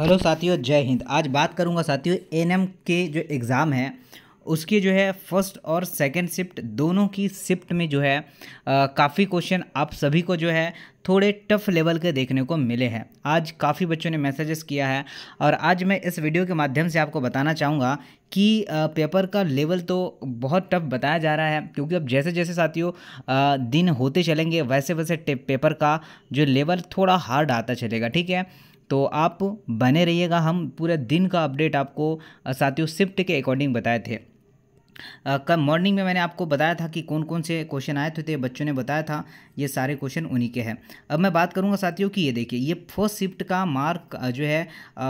hello साथियों जय हिंद आज बात करूंगा साथियों एनएम के जो एग्ज़ाम है उसके जो है फर्स्ट और सेकंड शिफ्ट दोनों की शिफ्ट में जो है काफ़ी क्वेश्चन आप सभी को जो है थोड़े टफ लेवल के देखने को मिले हैं आज काफ़ी बच्चों ने मैसेजेस किया है और आज मैं इस वीडियो के माध्यम से आपको बताना चाहूँगा कि पेपर का लेवल तो बहुत टफ बताया जा रहा है क्योंकि अब जैसे जैसे साथियों दिन होते चलेंगे वैसे वैसे पेपर का जो लेवल थोड़ा हार्ड आता चलेगा ठीक है तो आप बने रहिएगा हम पूरे दिन का अपडेट आपको साथियों शिफ्ट के अकॉर्डिंग बताए थे कल मॉर्निंग में मैंने आपको बताया था कि कौन कौन से क्वेश्चन आए थे तो बच्चों ने बताया था ये सारे क्वेश्चन उन्हीं के हैं अब मैं बात करूंगा साथियों की ये देखिए ये फर्स्ट शिफ्ट का मार्क जो है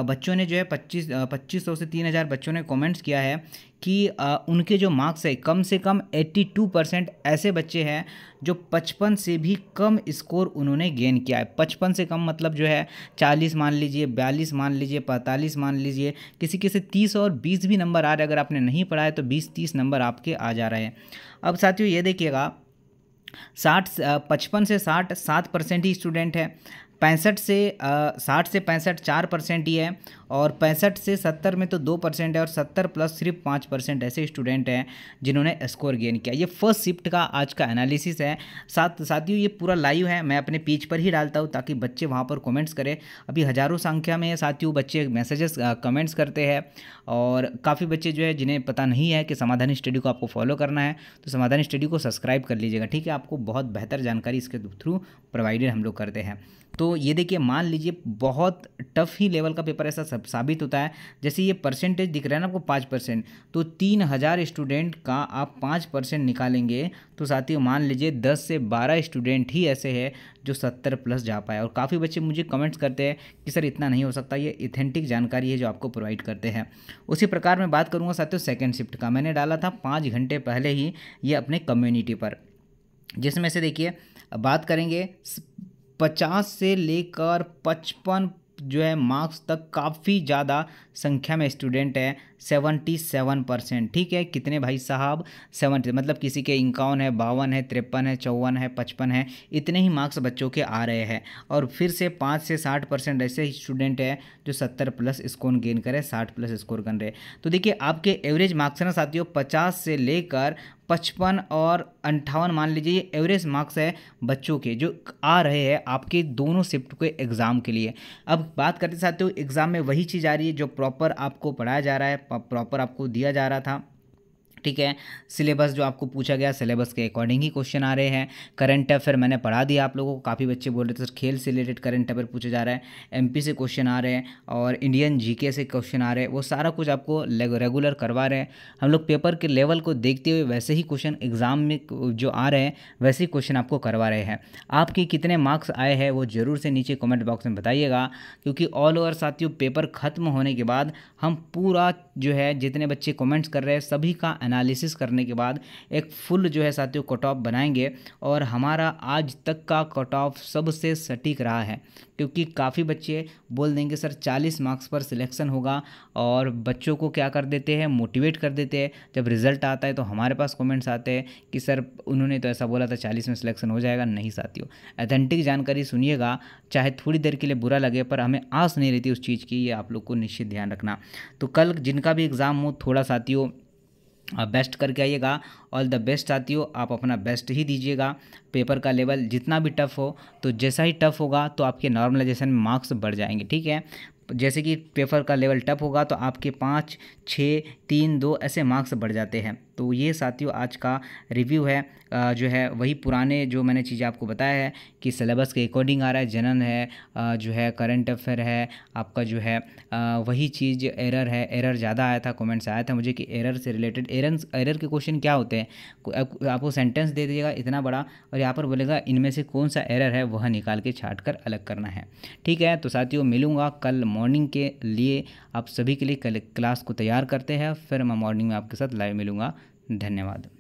बच्चों ने जो है पच्चीस पच्चीस सौ से तीन हज़ार बच्चों ने कमेंट्स किया है कि आ, उनके जो मार्क्स है कम से कम 82 परसेंट ऐसे बच्चे हैं जो 55 से भी कम स्कोर उन्होंने गेन किया है 55 से कम मतलब जो है 40 मान लीजिए 42 मान लीजिए 45 मान लीजिए किसी किसी 30 और 20 भी नंबर आ रहे अगर आपने नहीं पढ़ा है तो 20-30 नंबर आपके आ जा रहे हैं अब साथियों ये देखिएगा साठ पचपन से साठ सात परसेंट ही स्टूडेंट हैं पैंसठ से साठ से पैंसठ चार परसेंट ही है और पैंसठ से सत्तर में तो दो परसेंट है और सत्तर प्लस सिर्फ पाँच परसेंट ऐसे स्टूडेंट हैं जिन्होंने स्कोर गेन किया ये फर्स्ट शिफ्ट का आज का एनालिसिस है साथ साथियों ये पूरा लाइव है मैं अपने पेज पर ही डालता हूँ ताकि बच्चे वहाँ पर कमेंट्स करें अभी हज़ारों संख्या में साथियों बच्चे मैसेजेस कमेंट्स करते हैं और काफ़ी बच्चे जो है जिन्हें पता नहीं है कि समाधान स्टडी को आपको फॉलो करना है तो समाधान स्टडी को सब्सक्राइब कर लीजिएगा ठीक है आपको बहुत बेहतर जानकारी इसके थ्रू प्रोवाइडेड हम लोग करते हैं तो ये देखिए मान लीजिए बहुत टफ ही लेवल का पेपर ऐसा सब साबित होता है जैसे ये परसेंटेज दिख रहा है ना आपको पाँच परसेंट तो तीन हज़ार स्टूडेंट का आप पाँच परसेंट निकालेंगे तो साथियों मान लीजिए दस से बारह स्टूडेंट ही ऐसे है जो सत्तर प्लस जा पाए और काफ़ी बच्चे मुझे कमेंट्स करते हैं कि सर इतना नहीं हो सकता ये इथेंटिक जानकारी है जो आपको प्रोवाइड करते हैं उसी प्रकार मैं बात करूँगा साथियों सेकेंड शिफ्ट का मैंने डाला था पाँच घंटे पहले ही ये अपने कम्युनिटी पर जिसमें से देखिए बात करेंगे पचास से लेकर पचपन जो है मार्क्स तक काफ़ी ज़्यादा संख्या में स्टूडेंट हैं सेवनटी सेवन परसेंट ठीक है कितने भाई साहब सेवेंटी मतलब किसी के इक्यावन है बावन है तिरपन है चौवन है पचपन है इतने ही मार्क्स बच्चों के आ रहे हैं और फिर से पाँच से साठ परसेंट ऐसे स्टूडेंट है जो सत्तर प्लस स्कोर गेन करें साठ प्लस स्कोर कर रहे तो देखिए आपके एवरेज मार्क्स ना साथियों पचास से लेकर पचपन और अंठावन मान लीजिए एवरेज मार्क्स है बच्चों के जो आ रहे हैं आपके दोनों शिफ्ट के एग्ज़ाम के लिए अब बात करते साथियों एग्ज़ाम में वही चीज़ आ रही है जो प्रॉपर आपको पढ़ाया जा रहा है प्रॉपर आपको दिया जा रहा था ठीक है सिलेबस जो आपको पूछा गया सिलेबस के अकॉर्डिंग ही क्वेश्चन आ रहे हैं करंट अफेयर मैंने पढ़ा दिया आप लोगों को काफ़ी बच्चे बोल रहे थे सर खेल से रिलेटेड करंट अफेयर पूछा जा रहा है एम से क्वेश्चन आ रहे हैं और इंडियन जी से क्वेश्चन आ रहे हैं वो सारा कुछ आपको रेगुलर करवा रहे हैं हम लोग पेपर के लेवल को देखते हुए वैसे ही क्वेश्चन एग्ज़ाम में जो आ रहे हैं वैसे ही क्वेश्चन आपको करवा रहे हैं आपके कितने मार्क्स आए हैं वो ज़रूर से नीचे कमेंट बॉक्स में बताइएगा क्योंकि ऑल ओवर साथियों पेपर ख़त्म होने के बाद हम पूरा जो है जितने बच्चे कमेंट्स कर रहे हैं सभी का एना एनालिसिस करने के बाद एक फुल जो है साथियों कट ऑफ बनाएंगे और हमारा आज तक का कट ऑफ सबसे सटीक रहा है क्योंकि काफ़ी बच्चे बोल देंगे सर 40 मार्क्स पर सिलेक्शन होगा और बच्चों को क्या कर देते हैं मोटिवेट कर देते हैं जब रिज़ल्ट आता है तो हमारे पास कमेंट्स आते हैं कि सर उन्होंने तो ऐसा बोला था 40 में सिलेक्शन हो जाएगा नहीं साथियों अथेंटिक जानकारी सुनिएगा चाहे थोड़ी देर के लिए बुरा लगे पर हमें आस नहीं रहती उस चीज़ की ये आप लोग को निश्चित ध्यान रखना तो कल जिनका भी एग्ज़ाम हो थोड़ा साथियों बेस्ट करके आइएगा ऑल द बेस्ट साथियों आप अपना बेस्ट ही दीजिएगा पेपर का लेवल जितना भी टफ हो तो जैसा ही टफ होगा तो आपके नॉर्मलाइजेशन में मार्क्स बढ़ जाएंगे ठीक है जैसे कि पेपर का लेवल टफ होगा तो आपके पाँच छः तीन दो ऐसे मार्क्स बढ़ जाते हैं तो ये साथियों आज का रिव्यू है जो है वही पुराने जो मैंने चीज़ें आपको बताया है कि सिलेबस के अकॉर्डिंग आ रहा है जनन है जो है करंट अफेयर है आपका जो है वही चीज़ एरर है एरर ज़्यादा आया था कमेंट्स आया था मुझे कि एरर से रिलेटेड एरर एरर के क्वेश्चन क्या होते हैं आपको सेंटेंस दे दीजिएगा इतना बड़ा और यहाँ पर बोलेगा इनमें से कौन सा एरर है वह निकाल के छाट कर अलग करना है ठीक है तो साथियों मिलूँगा कल मॉर्निंग के लिए आप सभी के लिए कल क्लास को तैयार करते हैं फिर मैं मॉर्निंग में आपके साथ लाइव मिलूँगा धन्यवाद